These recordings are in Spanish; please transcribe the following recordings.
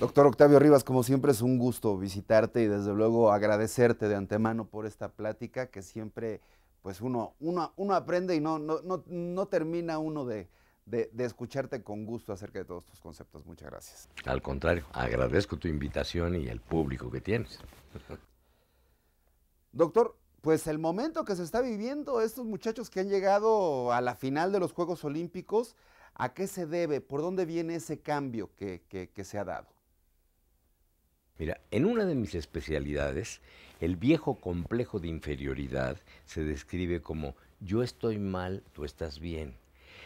Doctor Octavio Rivas, como siempre es un gusto visitarte y desde luego agradecerte de antemano por esta plática que siempre pues uno, uno, uno aprende y no, no, termina uno de, escucharte con gusto acerca de todos tus conceptos. Muchas gracias. Al contrario, agradezco tu invitación y el público que tienes. Doctor, pues el momento que se está viviendo, estos muchachos que han llegado a la final de los Juegos Olímpicos, ¿a qué se debe? ¿Por dónde viene ese cambio que se ha dado? Mira, en una de mis especialidades, el viejo complejo de inferioridad se describe como yo estoy mal, tú estás bien.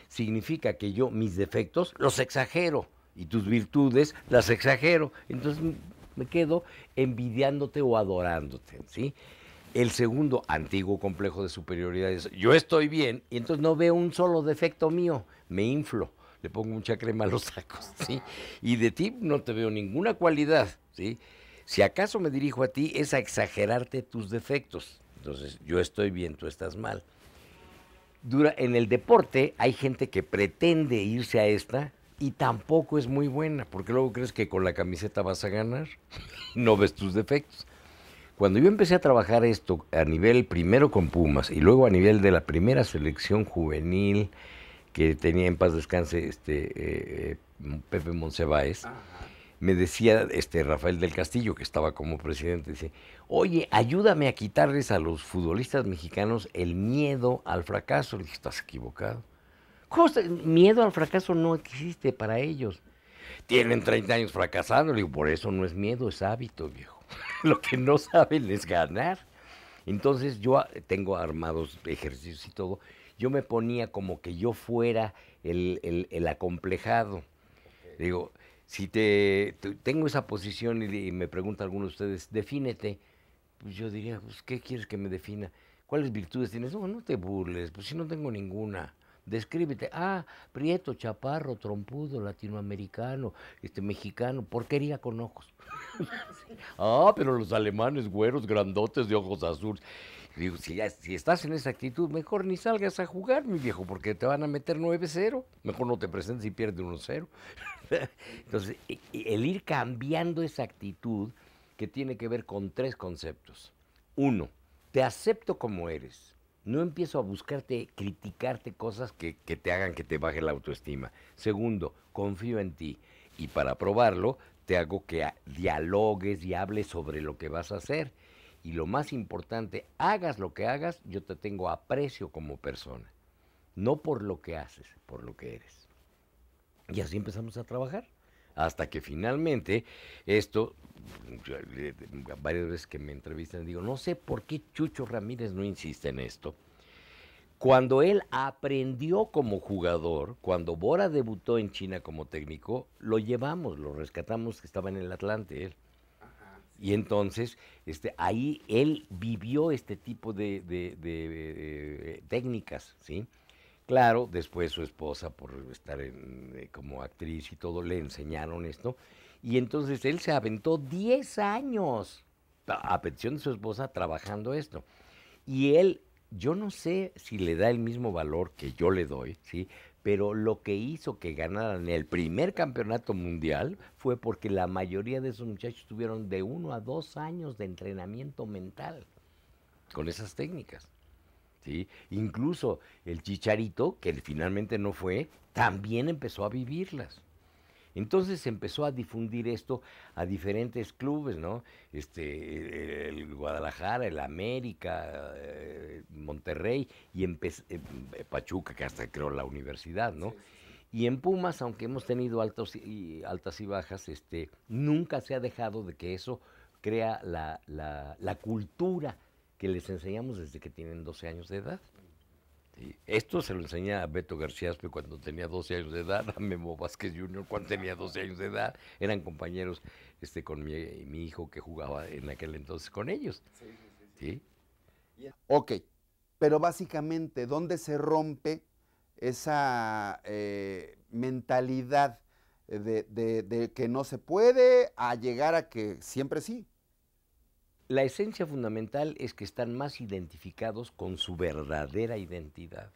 Significa que yo mis defectos los exagero y tus virtudes las exagero. Entonces me quedo envidiándote o adorándote, ¿sí? El segundo antiguo complejo de superioridad es yo estoy bien y entonces no veo un solo defecto mío, me inflo, le pongo mucha crema a los sacos, ¿sí? Y de ti no te veo ninguna cualidad si acaso me dirijo a ti es a exagerarte tus defectos. Entonces, yo estoy bien, tú estás mal. Dura, en el deporte hay gente que pretende irse a esta y tampoco es muy buena, porque luego crees que con la camiseta vas a ganar, no ves tus defectos. Cuando yo empecé a trabajar esto a nivel primero con Pumas y luego a nivel de la primera selección juvenil que tenía en paz descanse este eh, eh, Pepe Monseváez, ah me decía este Rafael del Castillo, que estaba como presidente, dice, oye, ayúdame a quitarles a los futbolistas mexicanos el miedo al fracaso. Le dije, estás equivocado. ¿Cómo Miedo al fracaso no existe para ellos. Tienen 30 años fracasando. Le digo, por eso no es miedo, es hábito, viejo. Lo que no saben es ganar. Entonces yo tengo armados ejercicios y todo. Yo me ponía como que yo fuera el, el, el acomplejado. Digo, si te, tengo esa posición y, me pregunta alguno de ustedes, defínete, pues yo diría, pues, ¿qué quieres que me defina? ¿Cuáles virtudes tienes? No, no te burles, pues si no tengo ninguna descríbete. Ah, prieto, chaparro, trompudo, latinoamericano, este mexicano, porquería con ojos. ah, pero los alemanes, güeros, grandotes de ojos azules. Digo, si, si estás en esa actitud, mejor ni salgas a jugar, mi viejo, porque te van a meter 9-0. Mejor no te presentes y pierdes 1-0. Entonces, e, e, el ir cambiando esa actitud que tiene que ver con tres conceptos. Uno, te acepto como eres no empiezo a buscarte, criticarte cosas que, que, te hagan que te baje la autoestima. Segundo, confío en ti. Y para probarlo, te hago que dialogues y hables sobre lo que vas a hacer. Y lo más importante, hagas lo que hagas, yo te tengo aprecio como persona. No por lo que haces, por lo que eres. Y así empezamos a trabajar hasta que finalmente esto, varias veces que me entrevistan digo, no sé por qué Chucho Ramírez no insiste en esto. Cuando él aprendió como jugador, cuando Bora debutó en China como técnico, lo llevamos, lo rescatamos que estaba en el Atlante él. Y entonces, este, ahí él vivió este tipo de eh, técnicas, ¿sí? Claro, después su esposa, por estar eh, como actriz y todo, le enseñaron esto. Y entonces él se aventó 10 años, a petición de su esposa, trabajando esto. Y él, yo no sé si le da el mismo valor que yo le doy, ¿sí? Pero lo que hizo que ganaran el primer campeonato mundial fue porque la mayoría de esos muchachos tuvieron de uno a dos años de entrenamiento mental con esas técnicas. ¿sí? Incluso el chicharito, que finalmente no fue, también empezó a vivirlas. Entonces empezó a difundir esto a diferentes clubes, ¿no? Este, el Guadalajara, el América, eh, Monterrey y eh, eh, Pachuca, que hasta creó la universidad, ¿no? Y en Pumas, aunque hemos tenido altos y, altas y bajas, este, nunca se ha dejado de que eso crea la, la cultura que les enseñamos desde que tienen 12 años de edad. Sí. Esto se lo enseña a Beto García cuando tenía 12 años de edad, a Memo Vázquez Jr. cuando tenía 12 años de edad. Eran compañeros este, con mi, hijo que jugaba en aquel entonces con ellos. Sí, sí, Ok, pero básicamente, ¿dónde se rompe esa eh, mentalidad de que no se puede a llegar a que siempre sí? La esencia fundamental es que están más identificados con su verdadera identidad,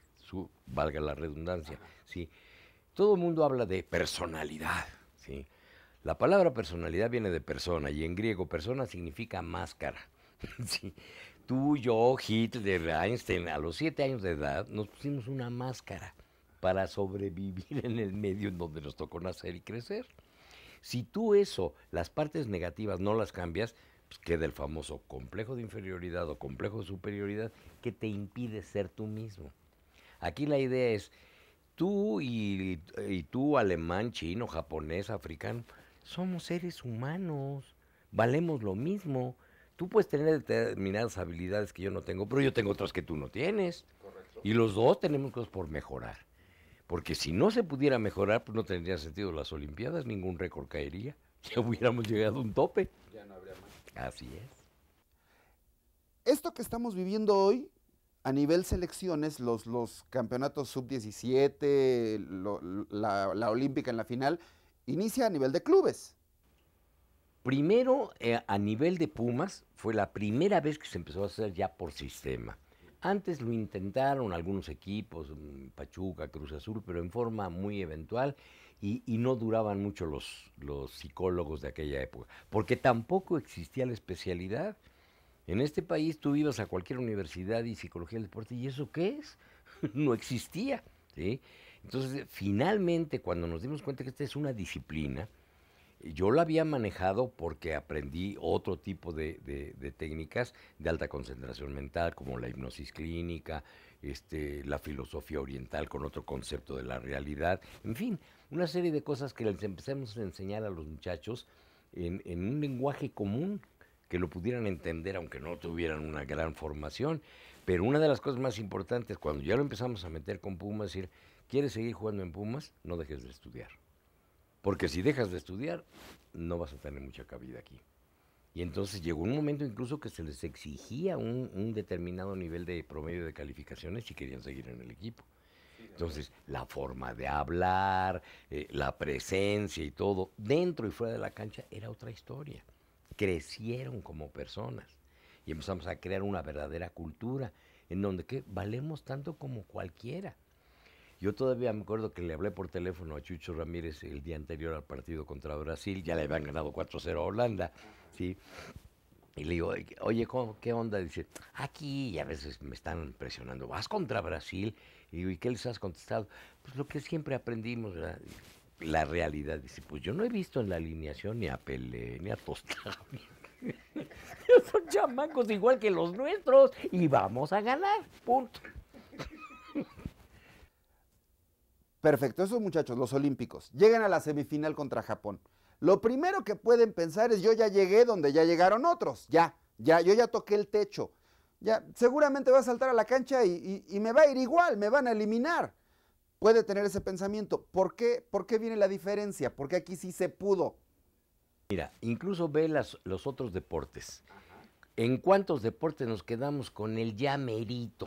valga la redundancia, ¿sí? Todo el mundo habla de personalidad, ¿sí? La palabra personalidad viene de persona y en griego persona significa máscara, Tú, yo, Hitler, Einstein, a los siete años de edad nos pusimos una máscara para sobrevivir en el medio en donde nos tocó nacer y crecer. Si tú eso, las partes negativas, no las cambias, pues, que queda el famoso complejo de inferioridad o complejo de superioridad que te impide ser tú mismo. Aquí la idea es, tú y, tú, alemán, chino, japonés, africano, somos seres humanos, valemos lo mismo. Tú puedes tener determinadas habilidades que yo no tengo, pero yo tengo otras que tú no tienes. Y los dos tenemos cosas por mejorar. Porque si no se pudiera mejorar, pues no tendría sentido las Olimpiadas, ningún récord caería. Ya hubiéramos llegado a un tope. Ya no habría Así es. Esto que estamos viviendo hoy, a nivel selecciones, los, los campeonatos sub-17, la, olímpica en la final, inicia a nivel de clubes. Primero, eh, a nivel de Pumas, fue la primera vez que se empezó a hacer ya por sistema. Antes lo intentaron algunos equipos, mm, Pachuca, Cruz Azul, pero en forma muy eventual y, no duraban mucho los, los psicólogos de aquella época, porque tampoco existía la especialidad. En este país tú ibas a cualquier universidad y psicología del deporte, ¿y eso qué es? no existía. ¿sí? Entonces, finalmente, cuando nos dimos cuenta que esta es una disciplina, yo la había manejado porque aprendí otro tipo de, de técnicas de alta concentración mental, como la hipnosis clínica, este, la filosofía oriental con otro concepto de la realidad, en fin, una serie de cosas que les empezamos a enseñar a los muchachos en, en un lenguaje común que lo pudieran entender aunque no tuvieran una gran formación. Pero una de las cosas más importantes, cuando ya lo empezamos a meter con Pumas, es decir, ¿quieres seguir jugando en Pumas? No dejes de estudiar. Porque si dejas de estudiar, no vas a tener mucha cabida aquí. Y entonces llegó un momento incluso que se les exigía un, determinado nivel de promedio de calificaciones si querían seguir en el equipo. Entonces, la forma de hablar, eh, la presencia y todo, dentro y fuera de la cancha, era otra historia. Crecieron como personas y empezamos a crear una verdadera cultura en donde valemos tanto como cualquiera. Yo todavía me acuerdo que le hablé por teléfono a Chucho Ramírez el día anterior al partido contra Brasil, ya le habían ganado 4-0 a Holanda, ¿sí? Y le digo, oye, ¿qué onda? Dice, aquí a veces me están presionando, ¿vas contra Brasil? Y digo, ¿y qué les has contestado? Pues lo que siempre aprendimos, La realidad, dice, pues yo no he visto en la alineación ni a Pelé, ni a Tostado. Son chamacos igual que los nuestros y vamos a ganar, punto. Perfecto, esos muchachos, los olímpicos, llegan a la semifinal contra Japón. Lo primero que pueden pensar es yo ya llegué donde ya llegaron otros, ya, ya, yo ya toqué el techo. Ya, seguramente va a saltar a la cancha y, me va a ir igual, me van a eliminar. Puede tener ese pensamiento. ¿Por qué, viene la diferencia? Porque aquí sí se pudo. Mira, incluso ve los otros deportes. ¿En cuántos deportes nos quedamos con el ya merito?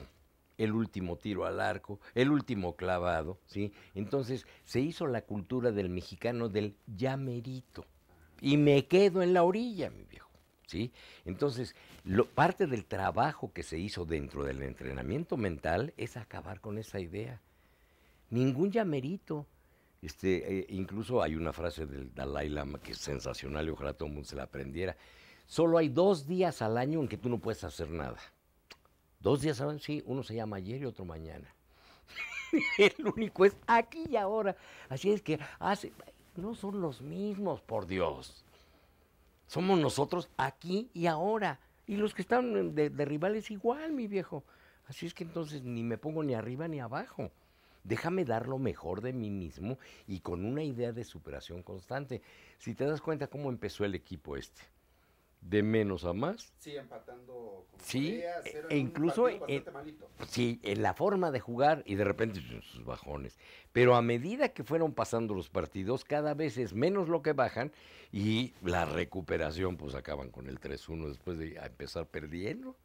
el último tiro al arco, el último clavado, ¿sí? Entonces se hizo la cultura del mexicano del llamerito. Y me quedo en la orilla, mi viejo. ¿Sí? Entonces, parte del trabajo que se hizo dentro del entrenamiento mental es acabar con esa idea. Ningún llamerito. Este, eh, incluso hay una frase del Dalai Lama que es sensacional y ojalá todo el mundo se la aprendiera. Solo hay dos días al año en que tú no puedes hacer nada. Dos días saben, sí, uno se llama ayer y otro mañana. el único es aquí y ahora. Así es que hace, ah, no son los mismos, por Dios. Somos nosotros aquí y ahora. Y los que están de, de rivales igual, mi viejo. Así es que entonces ni me pongo ni arriba ni abajo. Déjame dar lo mejor de mí mismo y con una idea de superación constante. Si te das cuenta cómo empezó el equipo este de menos a más. Sí, empatando con Sí, e incluso sí, en la forma de jugar y de repente pues, sus bajones. Pero a medida que fueron pasando los partidos, cada vez es menos lo que bajan y la recuperación, pues acaban con el 3-1 después de empezar perdiendo.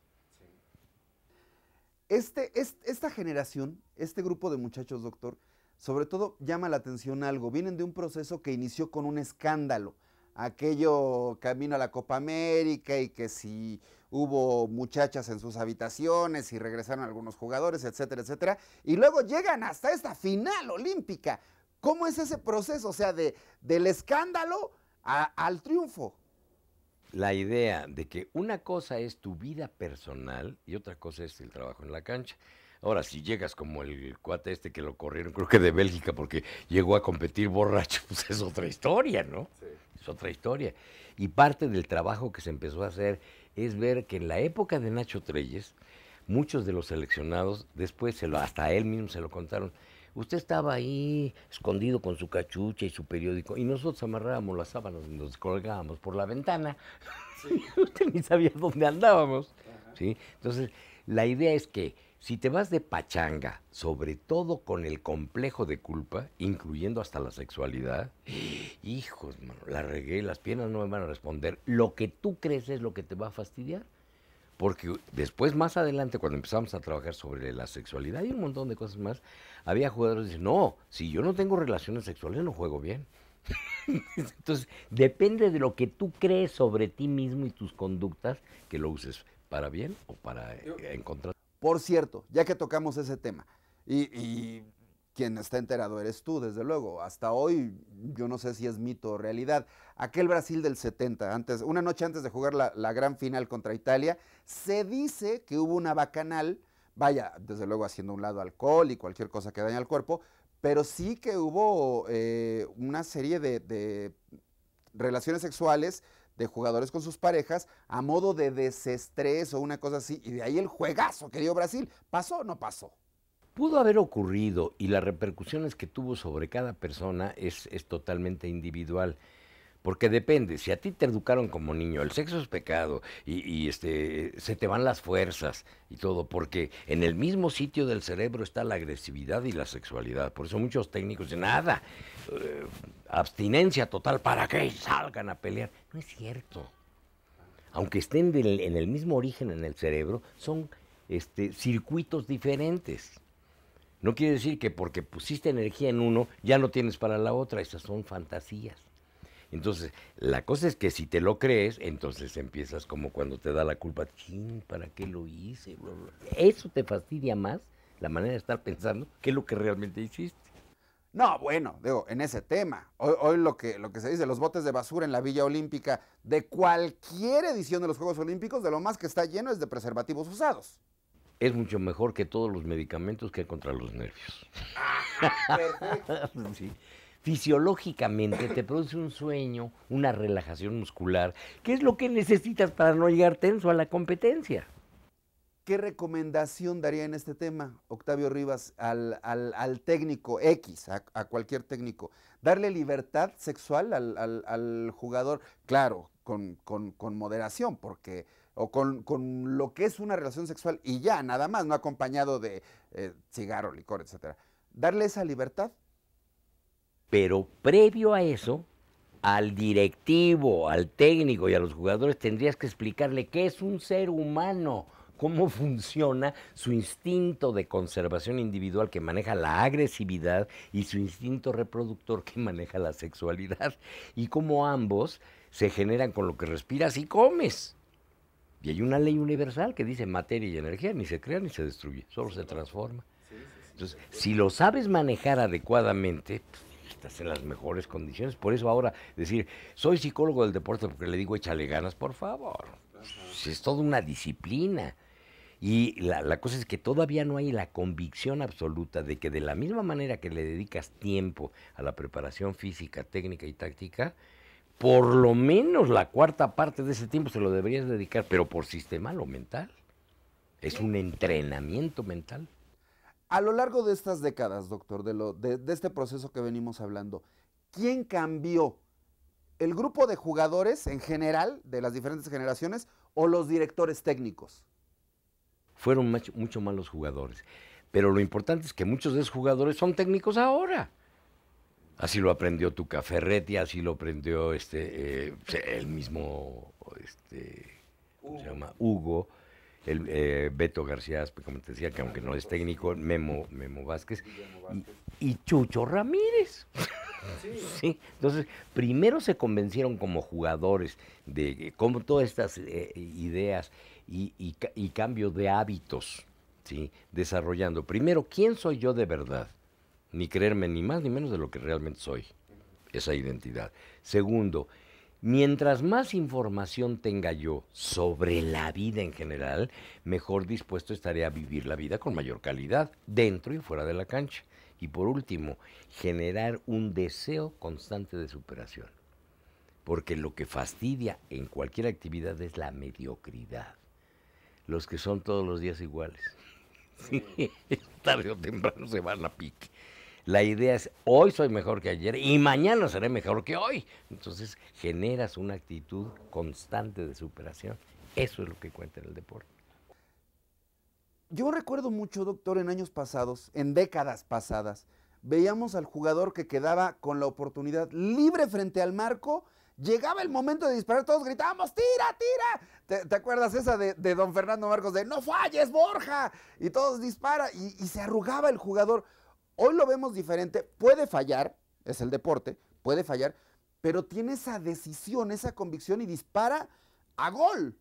Este, esta generación, este grupo de muchachos, doctor, sobre todo llama la atención algo. Vienen de un proceso que inició con un escándalo aquello camino a la Copa América y que si hubo muchachas en sus habitaciones y regresaron algunos jugadores, etcétera, etcétera. Y luego llegan hasta esta final olímpica. ¿Cómo es ese proceso? O sea, de, del escándalo al triunfo. La idea de que una cosa es tu vida personal y otra cosa es el trabajo en la cancha. Ahora, si llegas como el, cuate este que lo corrieron, creo que de Bélgica, porque llegó a competir borracho, pues es otra historia, ¿no? otra historia. Y parte del trabajo que se empezó a hacer es ver que en la época de Nacho Treyes, muchos de los seleccionados, después hasta él mismo se lo contaron, usted estaba ahí escondido con su cachucha y su periódico, y nosotros amarrábamos las sábanas y nos colgábamos por la ventana. usted ni sabía dónde andábamos. ¿sí? Entonces, la idea es que si te vas de pachanga, sobre todo con el complejo de culpa, incluyendo hasta la sexualidad, hijos, mano, la regué, las piernas no me van a responder. Lo que tú crees es lo que te va a fastidiar. Porque después, más adelante, cuando empezamos a trabajar sobre la sexualidad y un montón de cosas más, había jugadores que dicen, no, si yo no tengo relaciones sexuales no juego bien. Entonces, depende de lo que tú crees sobre ti mismo y tus conductas, que lo uses para bien o para eh, encontrar. Por cierto, ya que tocamos ese tema, y, quien está enterado eres tú, desde luego. Hasta hoy yo no sé si es mito o realidad. Aquel Brasil del 70, antes, una noche antes de jugar la, gran final contra Italia, se dice que hubo una bacanal, vaya, desde luego haciendo un lado alcohol y cualquier cosa que daña al cuerpo, pero sí que hubo eh, una serie de relaciones sexuales de jugadores con sus parejas a modo de desestrés o una cosa así. Y de ahí el juegazo querido Brasil. ¿Pasó o no pasó? Pudo haber ocurrido y las repercusiones que tuvo sobre cada persona es, es totalmente individual. Porque depende, si a ti te educaron como niño, el sexo es pecado y, este, se te van las fuerzas y todo, porque en el mismo sitio del cerebro está la agresividad y la sexualidad. Por eso muchos técnicos dicen, nada, eh, abstinencia total, ¿para que salgan a pelear? No es cierto. Aunque estén en el mismo origen en el cerebro, son este, circuitos diferentes. No quiere decir que porque pusiste energía en uno, ya no tienes para la otra. Esas son fantasías. Entonces, la cosa es que si te lo crees, entonces empiezas como cuando te da la culpa, ¿para qué lo hice? Eso te fastidia más, la manera de estar pensando, que lo que realmente hiciste. No, bueno, digo, en ese tema. Hoy, lo, que, lo que se dice, los botes de basura en la Villa Olímpica de cualquier edición de los Juegos Olímpicos, de lo más que está lleno es de preservativos usados. Es mucho mejor que todos los medicamentos que hay contra los nervios. Ah, perfecto. sí fisiológicamente te produce un sueño, una relajación muscular, que es lo que necesitas para no llegar tenso a la competencia. ¿Qué recomendación daría en este tema, Octavio Rivas, al, al, al técnico X, a, cualquier técnico? ¿Darle libertad sexual al, jugador? Claro, con, moderación, porque o con, lo que es una relación sexual y ya, nada más, no acompañado de eh, cigarro, licor, etcétera. Darle esa libertad pero previo a eso, al directivo, al técnico y a los jugadores tendrías que explicarle qué es un ser humano, cómo funciona su instinto de conservación individual que maneja la agresividad y su instinto reproductor que maneja la sexualidad y cómo ambos se generan con lo que respiras y comes. Y hay una ley universal que dice materia y energía ni se crea ni se destruye, solo se transforma. Entonces, si lo sabes manejar adecuadamente, en las mejores condiciones. Por eso ahora decir, soy psicólogo del deporte porque le digo échale ganas, por favor. Es toda una disciplina. Y la, la, cosa es que todavía no hay la convicción absoluta de que de la misma manera que le dedicas tiempo a la preparación física, técnica y táctica, por lo menos la cuarta parte de ese tiempo se lo deberías dedicar, pero por sistema lo mental. Es un entrenamiento mental. A lo largo de estas décadas, doctor, de, este proceso que venimos hablando, ¿quién cambió? ¿El grupo de jugadores en general, de las diferentes generaciones, o los directores técnicos? Fueron mucho, más los jugadores. Pero lo importante es que muchos de esos jugadores son técnicos ahora. Así lo aprendió Tuca Ferretti, así lo aprendió este, eh, el mismo este, se llama? Hugo el, eh, Beto García, como te decía, que aunque no es técnico, Memo, Memo Vázquez, y, Chucho Ramírez. Entonces, primero se convencieron como jugadores de eh, cómo todas estas eh, ideas y, cambio de hábitos, ¿sí? desarrollando. Primero, ¿quién soy yo de verdad? Ni creerme ni más ni menos de lo que realmente soy, esa identidad. Segundo, Mientras más información tenga yo sobre la vida en general, mejor dispuesto estaré a vivir la vida con mayor calidad, dentro y fuera de la cancha. Y por último, generar un deseo constante de superación. Porque lo que fastidia en cualquier actividad es la mediocridad. Los que son todos los días iguales. tarde o temprano se van a pique. La idea es, hoy soy mejor que ayer y mañana seré mejor que hoy. Entonces generas una actitud constante de superación. Eso es lo que cuenta en el deporte. Yo recuerdo mucho, doctor, en años pasados, en décadas pasadas, veíamos al jugador que quedaba con la oportunidad libre frente al marco. Llegaba el momento de disparar, todos gritábamos, tira, tira. ¿Te, acuerdas esa de, don Fernando Marcos de, no falles, Borja? Y todos dispara y se arrugaba el jugador. Hoy lo vemos diferente, puede fallar, es el deporte, puede fallar, pero tiene esa decisión, esa convicción y dispara a gol.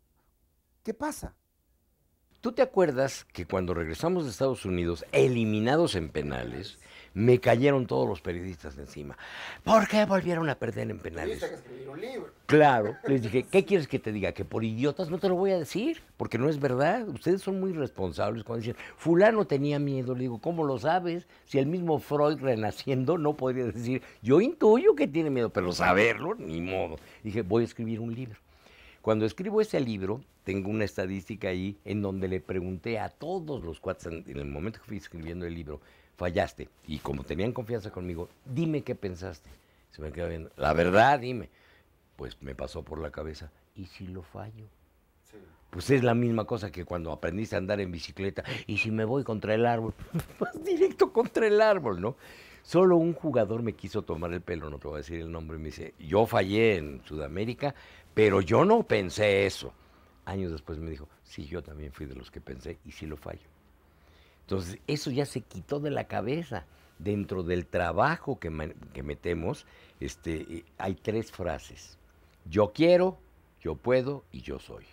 ¿Qué pasa? ¿Tú te acuerdas que cuando regresamos de Estados Unidos, eliminados en penales, me cayeron todos los periodistas encima? ¿Por qué volvieron a perder en penales? Que un libro. Claro, les dije, ¿qué quieres que te diga? Que por idiotas no te lo voy a decir, porque no es verdad. Ustedes son muy responsables cuando dicen, fulano tenía miedo. Le digo, ¿cómo lo sabes? Si el mismo Freud renaciendo no podría decir, yo intuyo que tiene miedo, pero saberlo, ni modo. Dije, voy a escribir un libro. Cuando escribo ese libro, tengo una estadística ahí en donde le pregunté a todos los cuates, en el momento que fui escribiendo el libro, fallaste. Y como tenían confianza conmigo, dime qué pensaste. Se me quedó viendo, la verdad, dime. Pues me pasó por la cabeza, ¿y si lo fallo? Pues es la misma cosa que cuando aprendiste a andar en bicicleta, ¿y si me voy contra el árbol? Vas directo contra el árbol, ¿no? Solo un jugador me quiso tomar el pelo, no te voy a decir el nombre, y me dice, yo fallé en Sudamérica, pero yo no pensé eso. Años después me dijo, sí, yo también fui de los que pensé y sí lo fallo. Entonces, eso ya se quitó de la cabeza. Dentro del trabajo que, metemos, este, eh, hay tres frases. Yo quiero, yo puedo y yo soy.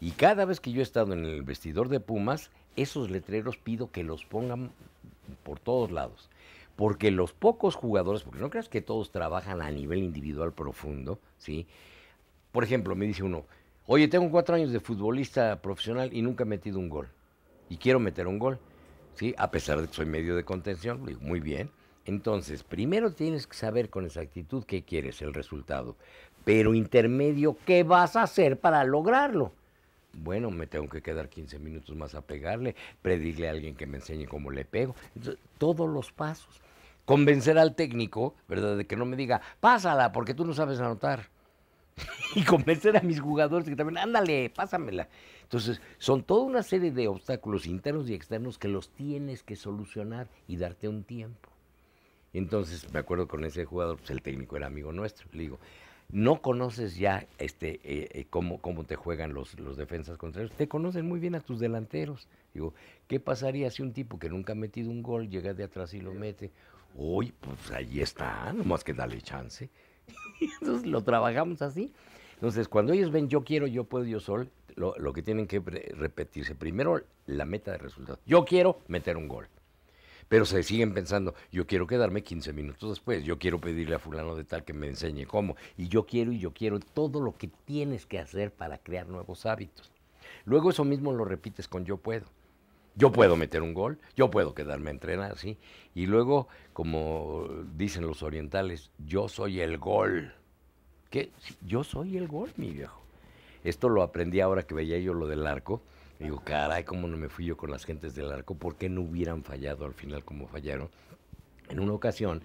Y cada vez que yo he estado en el vestidor de Pumas, esos letreros pido que los pongan por todos lados. Porque los pocos jugadores, porque no creas que todos trabajan a nivel individual profundo, ¿sí? Por ejemplo, me dice uno, oye, tengo cuatro años de futbolista profesional y nunca he metido un gol. Y quiero meter un gol. ¿sí? A pesar de que soy medio de contención, digo, muy bien. Entonces, primero tienes que saber con exactitud qué quieres, el resultado. Pero intermedio, ¿qué vas a hacer para lograrlo? Bueno, me tengo que quedar 15 minutos más a pegarle, predirle a alguien que me enseñe cómo le pego. todos los pasos. Convencer al técnico, ¿verdad?, de que no me diga, pásala, porque tú no sabes anotar. y convencer a mis jugadores que también, ándale, pásamela. Entonces, son toda una serie de obstáculos internos y externos que los tienes que solucionar y darte un tiempo. Entonces, me acuerdo con ese jugador, pues, el técnico era amigo nuestro, le digo, no conoces ya este, eh, eh, cómo, cómo, te juegan los, los, defensas contrarios, te conocen muy bien a tus delanteros. Digo, ¿qué pasaría si un tipo que nunca ha metido un gol llega de atrás y lo mete? Uy, pues ahí está, nomás que dale chance. Entonces lo trabajamos así. Entonces, cuando ellos ven yo quiero, yo puedo, yo sol, lo, que tienen que repetirse, primero la meta de resultado. Yo quiero meter un gol. Pero se siguen pensando, yo quiero quedarme 15 minutos después, yo quiero pedirle a fulano de tal que me enseñe cómo, y yo quiero y yo quiero todo lo que tienes que hacer para crear nuevos hábitos. Luego eso mismo lo repites con yo puedo. Yo puedo meter un gol, yo puedo quedarme a entrenar, ¿sí? Y luego, como dicen los orientales, yo soy el gol. ¿Qué? Yo soy el gol, mi viejo. Esto lo aprendí ahora que veía yo lo del arco. digo, caray, cómo no me fui yo con las gentes del arco, ¿por qué no hubieran fallado al final como fallaron? En una ocasión,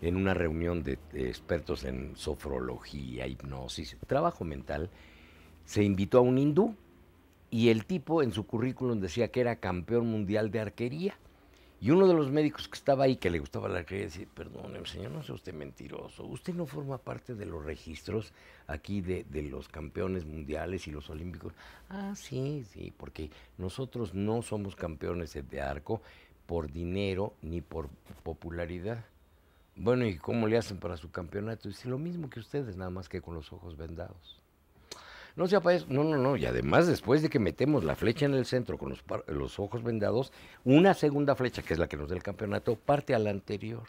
en una reunión de expertos en sofrología, hipnosis, trabajo mental, se invitó a un hindú y el tipo en su currículum decía que era campeón mundial de arquería. Y uno de los médicos que estaba ahí, que le gustaba la arquería, decía, perdón, señor, no sea usted mentiroso, usted no forma parte de los registros aquí de, de, los campeones mundiales y los olímpicos. Ah, sí, sí, porque nosotros no somos campeones de arco por dinero ni por popularidad. Bueno, ¿y cómo le hacen para su campeonato? Dice, lo mismo que ustedes, nada más que con los ojos vendados. No sea para No, no, no. Y además, después de que metemos la flecha en el centro con los, ojos vendados, una segunda flecha, que es la que nos da el campeonato, parte a la anterior.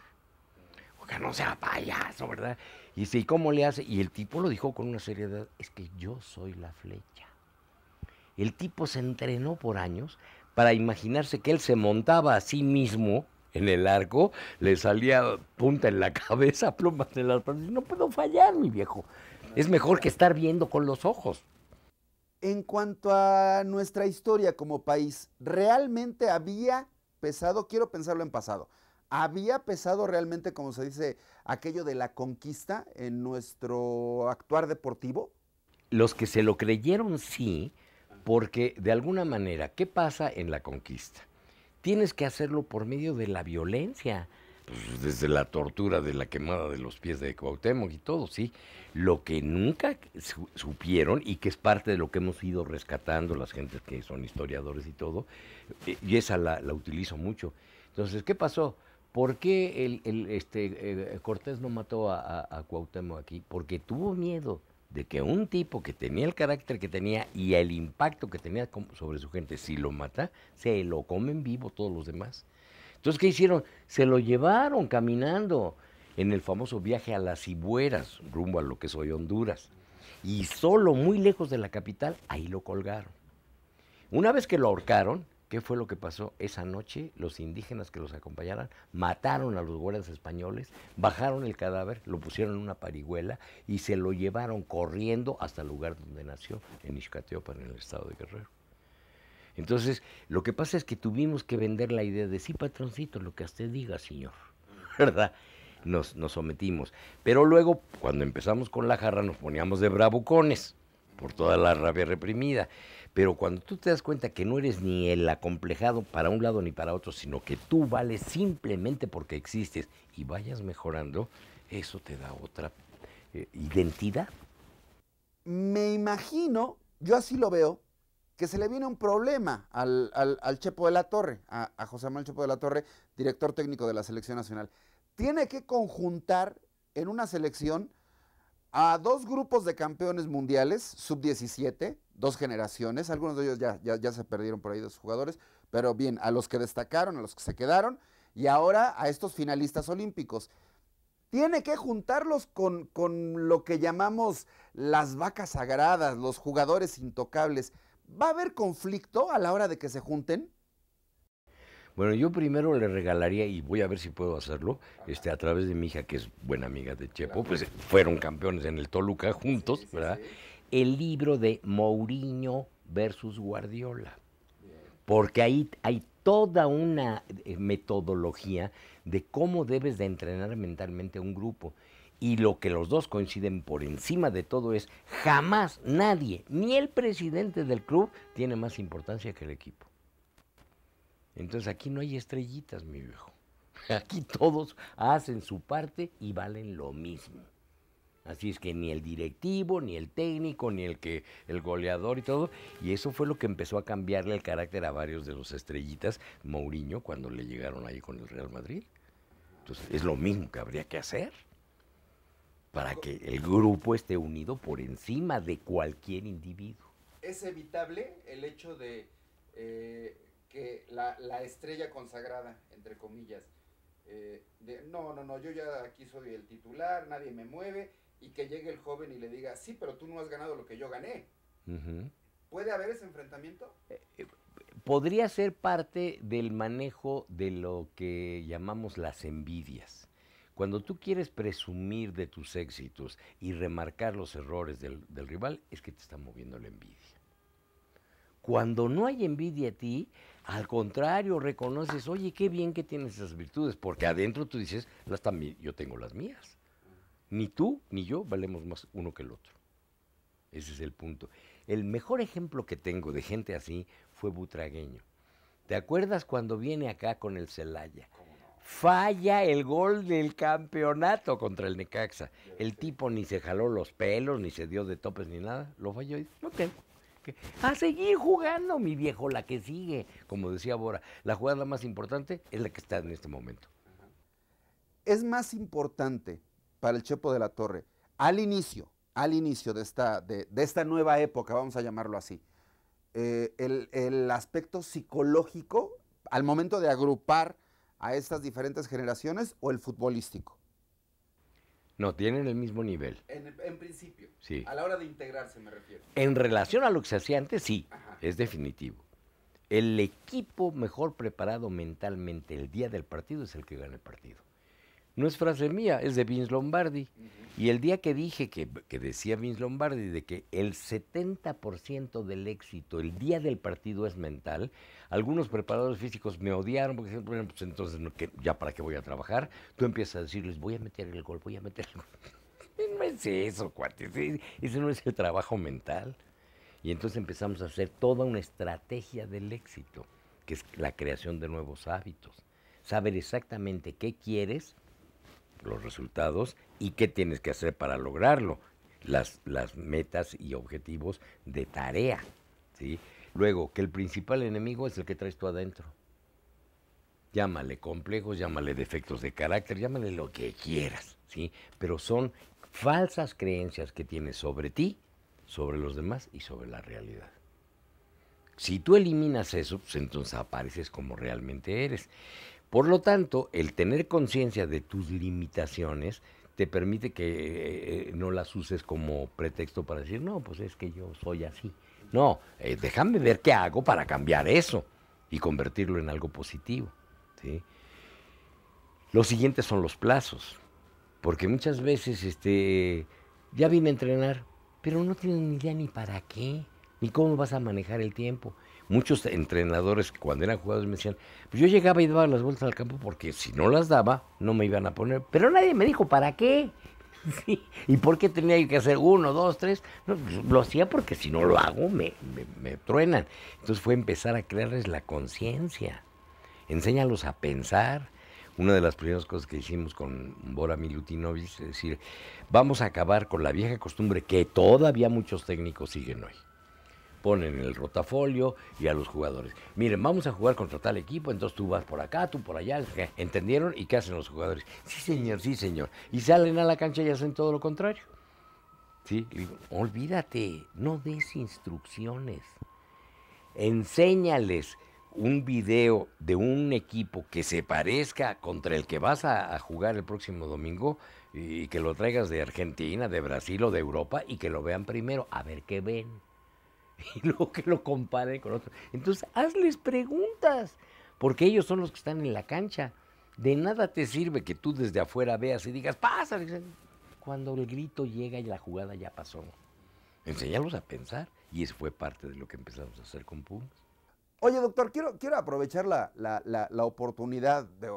Oiga, no sea payaso, ¿verdad? Y dice, ¿y cómo le hace? Y el tipo lo dijo con una seriedad, es que yo soy la flecha. El tipo se entrenó por años para imaginarse que él se montaba a sí mismo en el arco, le salía punta en la cabeza, plumas en las dice, No puedo fallar, mi viejo es mejor que estar viendo con los ojos. En cuanto a nuestra historia como país, ¿realmente había pesado, quiero pensarlo en pasado, había pesado realmente, como se dice, aquello de la conquista en nuestro actuar deportivo? Los que se lo creyeron sí, porque de alguna manera, ¿qué pasa en la conquista? Tienes que hacerlo por medio de la violencia. Pues, desde la tortura de la quemada de los pies de Cuauhtémoc y todo, sí, lo que nunca supieron y que es parte de lo que hemos ido rescatando las gentes que son historiadores y todo, eh, y esa la, utilizo mucho. Entonces, ¿qué pasó? ¿Por qué el, este, eh, Cortés no mató a, a, a Cuauhtémoc aquí? Porque tuvo miedo de que un tipo que tenía el carácter que tenía y el impacto que tenía sobre su gente, si lo mata, se lo comen vivo todos los demás. Entonces, ¿qué hicieron? Se lo llevaron caminando en el famoso viaje a las Ibueras, rumbo a lo que soy Honduras. Y solo muy lejos de la capital, ahí lo colgaron. Una vez que lo ahorcaron, ¿qué fue lo que pasó? Esa noche los indígenas que los acompañaron mataron a los guardias españoles, bajaron el cadáver, lo pusieron en una parihuela y se lo llevaron corriendo hasta el lugar donde nació, en Ixcateopan, en el estado de Guerrero. Entonces, lo que pasa es que tuvimos que vender la idea de sí, patroncito, lo que usted diga, señor, ¿verdad? Nos, nos sometimos. Pero luego, cuando empezamos con la jarra, nos poníamos de bravucones por toda la rabia reprimida. Pero cuando tú te das cuenta que no eres ni el acomplejado para un lado ni para otro, sino que tú vales simplemente porque existes y vayas mejorando, eso te da otra eh, identidad. Me imagino, yo así lo veo, que se le viene un problema al, Chepo de la Torre, a, José Manuel Chepo de la Torre, director técnico de la selección nacional. Tiene que conjuntar en una selección a dos grupos de campeones mundiales, sub-17, dos generaciones, algunos de ellos ya, ya, se perdieron por ahí dos jugadores, pero bien, a los que destacaron, a los que se quedaron, y ahora a estos finalistas olímpicos tiene que juntarlos con, con, lo que llamamos las vacas sagradas, los jugadores intocables. ¿Va a haber conflicto a la hora de que se junten? Bueno, yo primero le regalaría, y voy a ver si puedo hacerlo, este, a través de mi hija, que es buena amiga de Chepo, pues fueron campeones en el Toluca juntos, ¿verdad? El libro de Mourinho versus Guardiola. Porque ahí hay toda una eh, metodología de cómo debes de entrenar mentalmente a un grupo. Y lo que los dos coinciden por encima de todo es jamás nadie, ni el presidente del club, tiene más importancia que el equipo. Entonces aquí no hay estrellitas, mi viejo. Aquí todos hacen su parte y valen lo mismo. Así es que ni el directivo, ni el técnico, ni el que el goleador y todo, y eso fue lo que empezó a cambiarle el carácter a varios de los estrellitas Mourinho cuando le llegaron ahí con el Real Madrid. Entonces, es lo mismo que habría que hacer para que el grupo esté unido por encima de cualquier individuo. ¿Es evitable el hecho de eh, que la, estrella consagrada, entre comillas, eh, de, no, no, no, yo ya aquí soy el titular, nadie me mueve, y que llegue el joven y le diga, sí, pero tú no has ganado lo que yo gané? ¿Puede haber ese enfrentamiento? Eh, podría ser parte del manejo de lo que llamamos las envidias cuando tú quieres presumir de tus éxitos y remarcar los errores del, rival, es que te está moviendo la envidia. Cuando no hay envidia a ti, al contrario, reconoces, oye, qué bien que tienes esas virtudes, porque adentro tú dices, las también, yo tengo las mías. Ni tú ni yo valemos más uno que el otro. Ese es el punto. El mejor ejemplo que tengo de gente así fue Butragueño. ¿Te acuerdas cuando viene acá con el Celaya? falla el gol del campeonato contra el Necaxa. El tipo ni se jaló los pelos, ni se dio de topes, ni nada. Lo falló y dice, ok. A seguir jugando, mi viejo, la que sigue. Como decía Bora, la jugada más importante es la que está en este momento. Es más importante para el Chepo de la Torre, al inicio, al inicio de esta, de, esta nueva época, vamos a llamarlo así, eh, el, el aspecto psicológico, al momento de agrupar a estas diferentes generaciones o el futbolístico? No, tienen el mismo nivel. En, principio. A la hora de integrarse me refiero. En relación a lo que se hacía antes, sí, es definitivo. El equipo mejor preparado mentalmente el día del partido es el que gana el partido. No es frase mía, es de Vince Lombardi. Y el día que dije que, que decía Vince Lombardi de que el 70% del éxito el día del partido es mental, algunos preparadores físicos me odiaron porque siempre, bueno, pues entonces, ¿ya para qué voy a trabajar? Tú empiezas a decirles, voy a meter el gol, voy a meter el gol. no es eso, cuate. Ese no es el trabajo mental. Y entonces empezamos a hacer toda una estrategia del éxito, que es la creación de nuevos hábitos. Saber exactamente qué quieres, los resultados, y qué tienes que hacer para lograrlo. Las, las, metas y objetivos de tarea. ¿sí? Luego, que el principal enemigo es el que traes tú adentro. Llámale complejos, llámale defectos de carácter, llámale lo que quieras, ¿sí? Pero son falsas creencias que tienes sobre ti, sobre los demás y sobre la realidad. Si tú eliminas eso, pues entonces apareces como realmente eres. Por lo tanto, el tener conciencia de tus limitaciones te permite que eh, eh, no las uses como pretexto para decir, no, pues es que yo soy así. No, eh, déjame ver qué hago para cambiar eso y convertirlo en algo positivo. ¿sí? Lo siguiente son los plazos, porque muchas veces este, ya vine a entrenar, pero no tienen ni idea ni para qué, ni cómo vas a manejar el tiempo. Muchos entrenadores cuando eran jugadores me decían, pues yo llegaba y daba las vueltas al campo porque si no las daba no me iban a poner, pero nadie me dijo para qué, ¿Y por qué tenía que hacer uno, dos, tres? No, pues, lo hacía porque si no lo hago me, me, me truenan. Entonces fue empezar a crearles la conciencia. Enséñalos a pensar. Una de las primeras cosas que hicimos con Bora Milutinovich es decir, vamos a acabar con la vieja costumbre que todavía muchos técnicos siguen hoy ponen el rotafolio y a los jugadores. Miren, vamos a jugar contra tal equipo, entonces tú vas por acá, tú por allá. ¿Entendieron? ¿Y qué hacen los jugadores? Sí, señor, sí, señor. Y salen a la cancha y hacen todo lo contrario. ¿Sí? olvídate, no des instrucciones. Enséñales un video de un equipo que se parezca contra el que vas a, jugar el próximo domingo y que lo traigas de Argentina, de Brasil o de Europa y que lo vean primero, a ver qué ven. y luego que lo compare con otro. Entonces, hazles preguntas, porque ellos son los que están en la cancha. De nada te sirve que tú desde afuera veas y digas, pasa. Cuando el grito llega y la jugada ya pasó. Enseñarlos a pensar. Y eso fue parte de lo que empezamos a hacer con Pumas. Oye, doctor, quiero, quiero aprovechar la, oportunidad de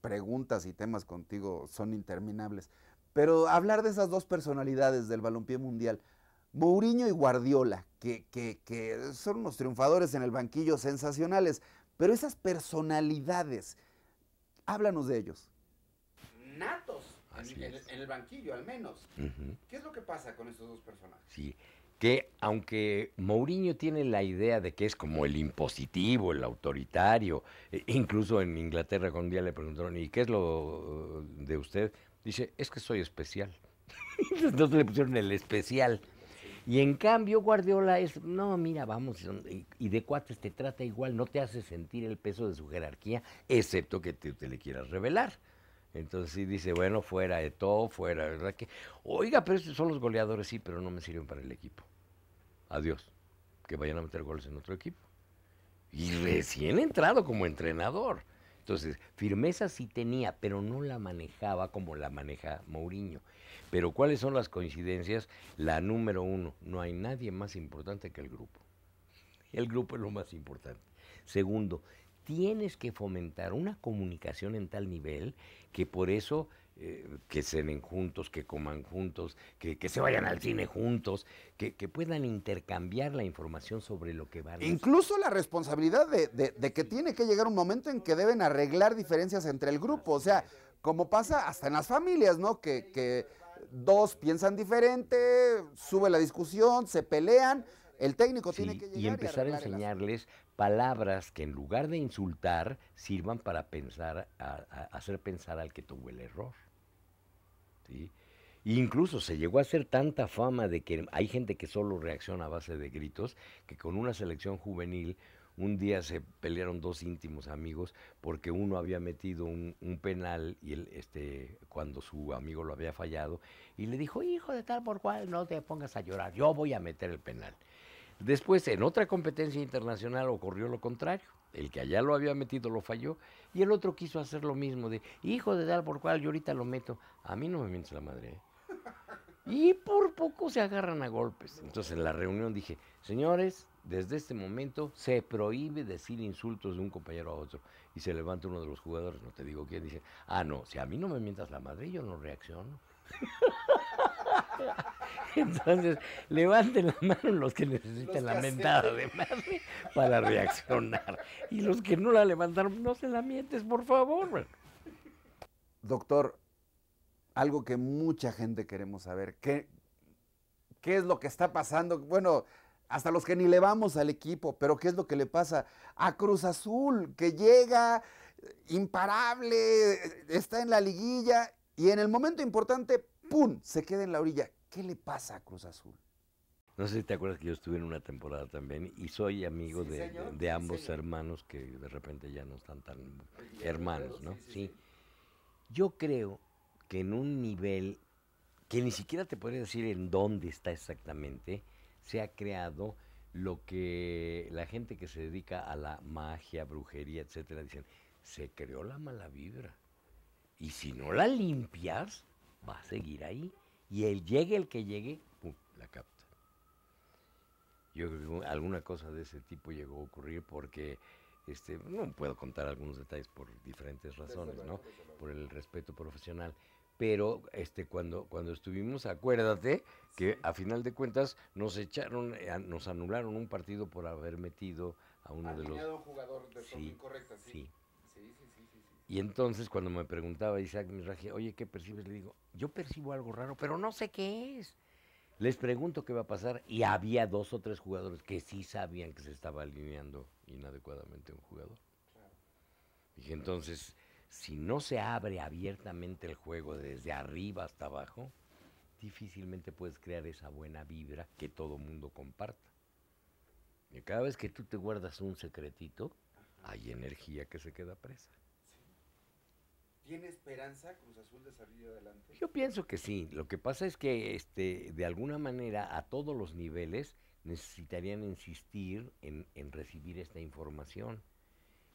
preguntas y temas contigo, son interminables, pero hablar de esas dos personalidades del balompié mundial. Mourinho y Guardiola, que, son unos triunfadores en el banquillo sensacionales, pero esas personalidades, háblanos de ellos. Natos, en, el banquillo al menos. ¿Qué es lo que pasa con estos dos personajes? Sí, que aunque Mourinho tiene la idea de que es como el impositivo, el autoritario, e incluso en Inglaterra con día le preguntaron, ¿y qué es lo de usted? Dice, es que soy especial. Entonces le pusieron el especial. Y en cambio Guardiola es, no, mira, vamos, y de cuates te trata igual, no te hace sentir el peso de su jerarquía, excepto que te, le quieras revelar. Entonces sí dice, bueno, fuera de todo, fuera, ¿verdad? Que, oiga, pero son los goleadores, sí, pero no me sirven para el equipo. Adiós, que vayan a meter goles en otro equipo. Y recién entrado como entrenador. Entonces, firmeza sí tenía, pero no la manejaba como la maneja Mourinho. Pero ¿cuáles son las coincidencias? La número uno, no hay nadie más importante que el grupo. El grupo es lo más importante. Segundo, tienes que fomentar una comunicación en tal nivel que por eso eh, que cenen juntos, que coman juntos, que, que se vayan al cine juntos, que, puedan intercambiar la información sobre lo que van. Incluso la responsabilidad de, de, que tiene que llegar un momento en que deben arreglar diferencias entre el grupo, o sea, como pasa hasta en las familias, ¿no? Que, que dos piensan diferente, sube la discusión, se pelean. El técnico tiene que llegar y empezar a enseñarles palabras que en lugar de insultar sirvan para pensar, a hacer pensar al que tuvo el error incluso se llegó a hacer tanta fama de que hay gente que solo reacciona a base de gritos, que con una selección juvenil un día se pelearon dos íntimos amigos porque uno había metido un, penal y el este, cuando su amigo lo había fallado y le dijo, hijo de tal por cual, no te pongas a llorar, yo voy a meter el penal. Después, en otra competencia internacional ocurrió lo contrario el que allá lo había metido lo falló, y el otro quiso hacer lo mismo, de hijo de tal por cual, yo ahorita lo meto. A mí no me mientas la madre. ¿eh? Y por poco se agarran a golpes. Entonces en la reunión dije, señores, desde este momento se prohíbe decir insultos de un compañero a otro. Y se levanta uno de los jugadores, no te digo quién, dice, ah, no, si a mí no me mientas la madre, yo no reacciono. Entonces, levanten la mano los que necesitan la mentada de madre para reaccionar. Y los que no la levantaron, no se la mientes, por favor. Doctor, algo que mucha gente queremos saber, ¿qué, qué es lo que está pasando? Bueno, hasta los que ni le vamos al equipo, pero ¿qué es lo que le pasa a Cruz Azul, que llega eh, imparable, eh, está en la liguilla y en el momento importante, ¡pum!, se queda en la orilla. ¿Qué le pasa a Cruz Azul? No sé si te acuerdas que yo estuve en una temporada también y soy amigo de, ambos hermanos que de repente ya no están tan hermanos, ¿no? Sí. Yo creo que en un nivel que ni siquiera te podría decir en dónde está exactamente, se ha creado lo que la gente que se dedica a la magia, brujería, etcétera, dicen, se creó la mala vibra. Y si no la limpias, va a seguir ahí. Y el llegue el que llegue, la capta. Yo creo que alguna cosa de ese tipo llegó a ocurrir porque este, no puedo contar algunos detalles por diferentes razones, ¿no? Por el respeto profesional. Pero este, cuando, cuando estuvimos, acuérdate que a final de cuentas nos echaron, eh, nos anularon un partido por haber metido a uno de los. jugador de y entonces cuando me preguntaba Isaac Mizrahi, oye, ¿qué percibes? Le digo, yo percibo algo raro, pero no sé qué es. Les pregunto qué va a pasar y había dos o tres jugadores que sí sabían que se estaba alineando inadecuadamente un jugador. Dije, entonces, si no se abre abiertamente el juego desde arriba hasta abajo, difícilmente puedes crear esa buena vibra que todo mundo comparta. Y cada vez que tú te guardas un secretito, hay energía que se queda presa. ¿Tiene esperanza Cruz Azul de salir adelante? Yo pienso que sí. Lo que pasa es que este, de alguna manera a todos los niveles necesitarían insistir en, en recibir esta información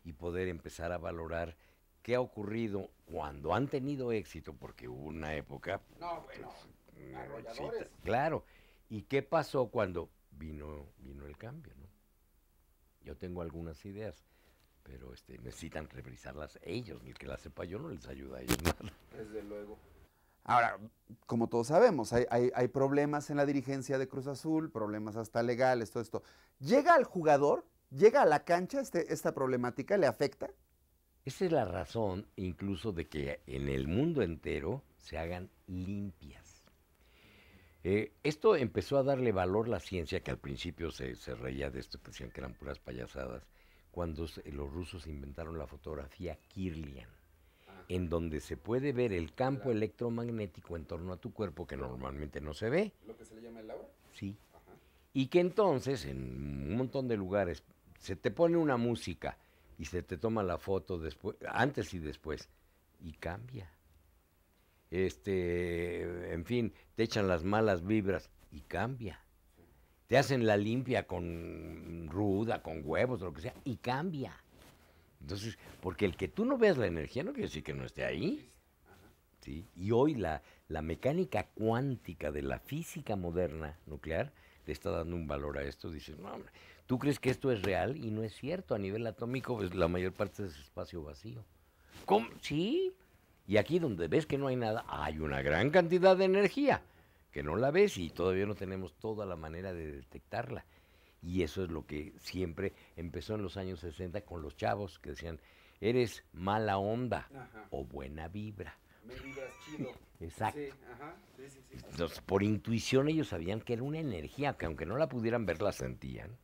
y poder empezar a valorar qué ha ocurrido cuando han tenido éxito, porque hubo una época... No, bueno, pues, arrolladores. Claro. ¿Y qué pasó cuando vino, vino el cambio? ¿no? Yo tengo algunas ideas pero este, necesitan revisarlas ellos, ni el que las sepa yo no les ayuda a ellos nada. Desde luego. Ahora, como todos sabemos, hay, problemas en la dirigencia de Cruz Azul, problemas hasta legales, todo esto. ¿Llega al jugador? ¿Llega a la cancha este, esta problemática? ¿Le afecta? Esa es la razón incluso de que en el mundo entero se hagan limpias. Eh, esto empezó a darle valor la ciencia, que al principio se, reía de esto, decían que eran puras payasadas, cuando eh, los rusos inventaron la fotografía Kirlian, en donde se puede ver el campo electromagnético en torno a tu cuerpo que normalmente no se ve. ¿Lo que se le llama el aura? Sí. Y que entonces en un montón de lugares se te pone una música y se te toma la foto después, antes y después, y cambia. Este, en fin, te echan las malas vibras y cambia. Te hacen la limpia con ruda, con huevos, lo que sea, y cambia. Entonces, porque el que tú no veas la energía no quiere decir que no esté ahí. Y hoy la, mecánica cuántica de la física moderna nuclear le está dando un valor a esto. Dices, no, hombre, tú crees que esto es real y no es cierto. A nivel atómico, pues, la mayor parte es espacio vacío. ¿Cómo? Sí. Y aquí donde ves que no hay nada, hay una gran cantidad de energía que no la ves y todavía no tenemos toda la manera de detectarla. Y eso es lo que siempre empezó en los años 60 con los chavos que decían, eres mala onda o buena vibra. Me chido. Exacto. por intuición ellos sabían que era una energía, que aunque no la pudieran ver, la sentían.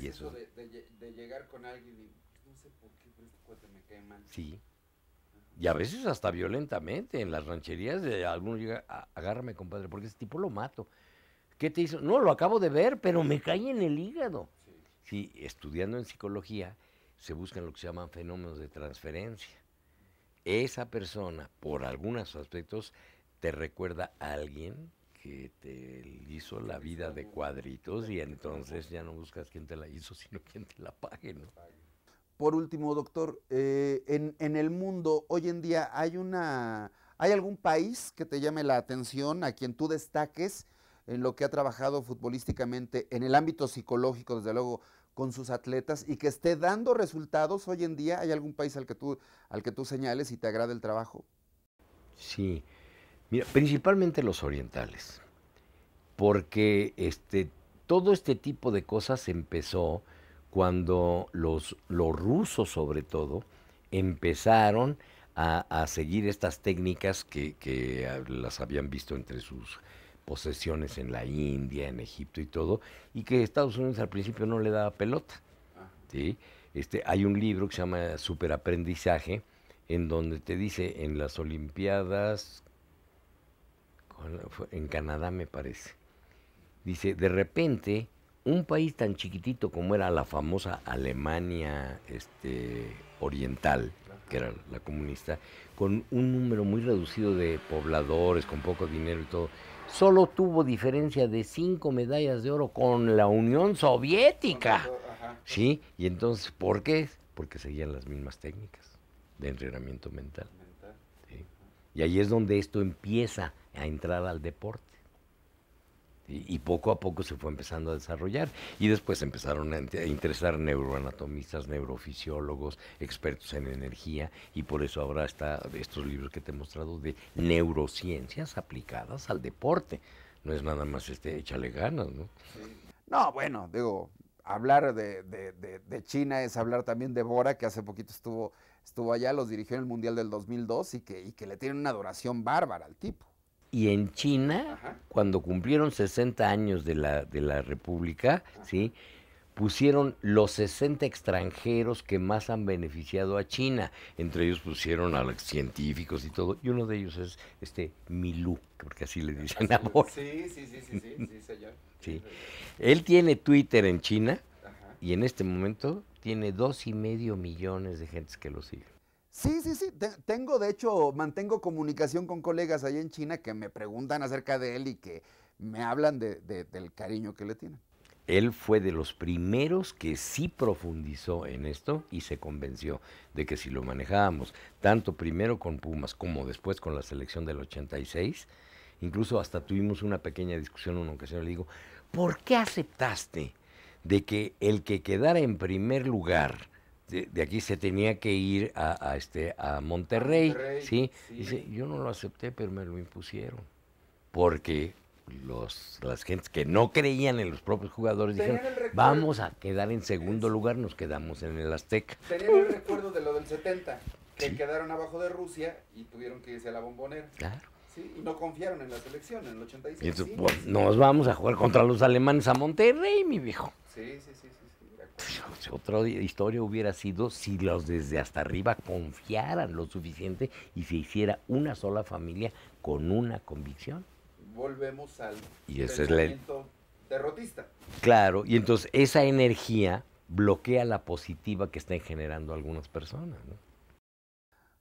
y eso, de, llegar con alguien y no sé por qué, pero este cuate me cae mal. Sí. Y a veces hasta violentamente, en las rancherías de alguno llega, agárrame compadre, porque ese tipo lo mato. ¿Qué te hizo? No, lo acabo de ver, pero me cae en el hígado. sí estudiando en psicología se buscan lo que se llaman fenómenos de transferencia. Esa persona, por algunos aspectos, te recuerda a alguien que te hizo la vida de cuadritos y entonces ya no buscas quién te la hizo, sino quién te la pague, ¿no? Por último, doctor, eh, en, el mundo hoy en día hay una, ¿hay algún país que te llame la atención, a quien tú destaques en lo que ha trabajado futbolísticamente en el ámbito psicológico, desde luego, con sus atletas y que esté dando resultados hoy en día? ¿Hay algún país al que tú, al que tú señales y te agrada el trabajo? Sí, mira, principalmente los orientales, porque este, todo este tipo de cosas empezó cuando los, los rusos sobre todo empezaron a, seguir estas técnicas que, ah, las habían visto entre sus posesiones en la India, en Egipto y todo, y que Estados Unidos al principio no le daba pelota. ¿sí? Este, hay un libro que se llama Superaprendizaje, en donde te dice en las Olimpiadas, en Canadá me parece, dice, de repente un país tan chiquitito como era la famosa Alemania este, Oriental, que era la comunista, con un número muy reducido de pobladores, con poco dinero y todo, solo tuvo diferencia de cinco medallas de oro con la Unión Soviética. ¿Sí? Y entonces, ¿por qué? Porque seguían las mismas técnicas de entrenamiento mental. Y ahí es donde esto empieza a entrar al deporte y poco a poco se fue empezando a desarrollar. Y después empezaron a, interesar neuroanatomistas, neurofisiólogos, expertos en energía, y por eso ahora está estos libros que te he mostrado de neurociencias aplicadas al deporte. No es nada más este, échale ganas, ¿no? No, bueno, digo, hablar de, China es hablar también de Bora, que hace poquito estuvo, estuvo allá, los dirigió en el Mundial del 2002 y que, y que le tiene una adoración bárbara al tipo. Y en China, cuando cumplieron 60 años de la, República, ¿sí? pusieron los 60 extranjeros que más han beneficiado a China. Entre ellos pusieron a los científicos y todo. Y uno de ellos es este Milú, porque así le dicen a Sí, sí, sí, sí, sí, sí, señor. Él tiene Twitter en China y en este momento tiene dos y medio millones de gente que lo sigue. Sí, sí, sí. Tengo, de hecho, mantengo comunicación con colegas allá en China que me preguntan acerca de él y que me hablan del cariño que le tiene. Él fue de los primeros que sí profundizó en esto y se convenció de que si lo manejábamos, tanto primero con Pumas como después con la selección del 86, incluso hasta tuvimos una pequeña discusión en una ocasión, le digo, ¿por qué aceptaste de que el que quedara en primer lugar este, de aquí se tenía que ir a, este, a Monterrey, ¿sí? yo no lo acepté, pero me lo impusieron. Porque los, las gentes que no creían en los propios jugadores dijeron, vamos a quedar en segundo lugar, nos quedamos en el Azteca. Tenían el recuerdo de lo del 70, que quedaron abajo de Rusia y tuvieron que irse a la bombonera. Claro. Sí, y no confiaron en la selección en el 86. Y pues, nos vamos a jugar contra los alemanes a Monterrey, mi viejo. Sí, sí, sí. Pues, otra historia hubiera sido si los desde hasta arriba confiaran lo suficiente y se hiciera una sola familia con una convicción. Volvemos al derrotista. Claro, y entonces esa energía bloquea la positiva que están generando algunas personas.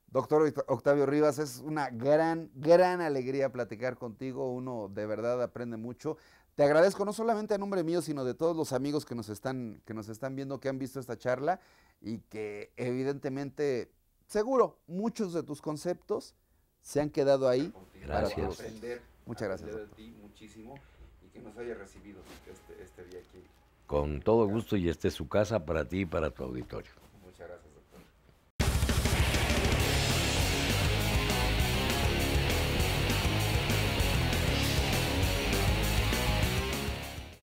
Doctor Octavio Rivas, es una gran, gran alegría platicar contigo. Uno de verdad aprende mucho. Te agradezco no solamente a nombre mío, sino de todos los amigos que nos están, que nos están viendo, que han visto esta charla y que evidentemente, seguro, muchos de tus conceptos se han quedado ahí. Gracias. Para aprender, Muchas gracias. y que nos haya recibido este, este día aquí. Con todo gusto y este su casa para ti y para tu auditorio.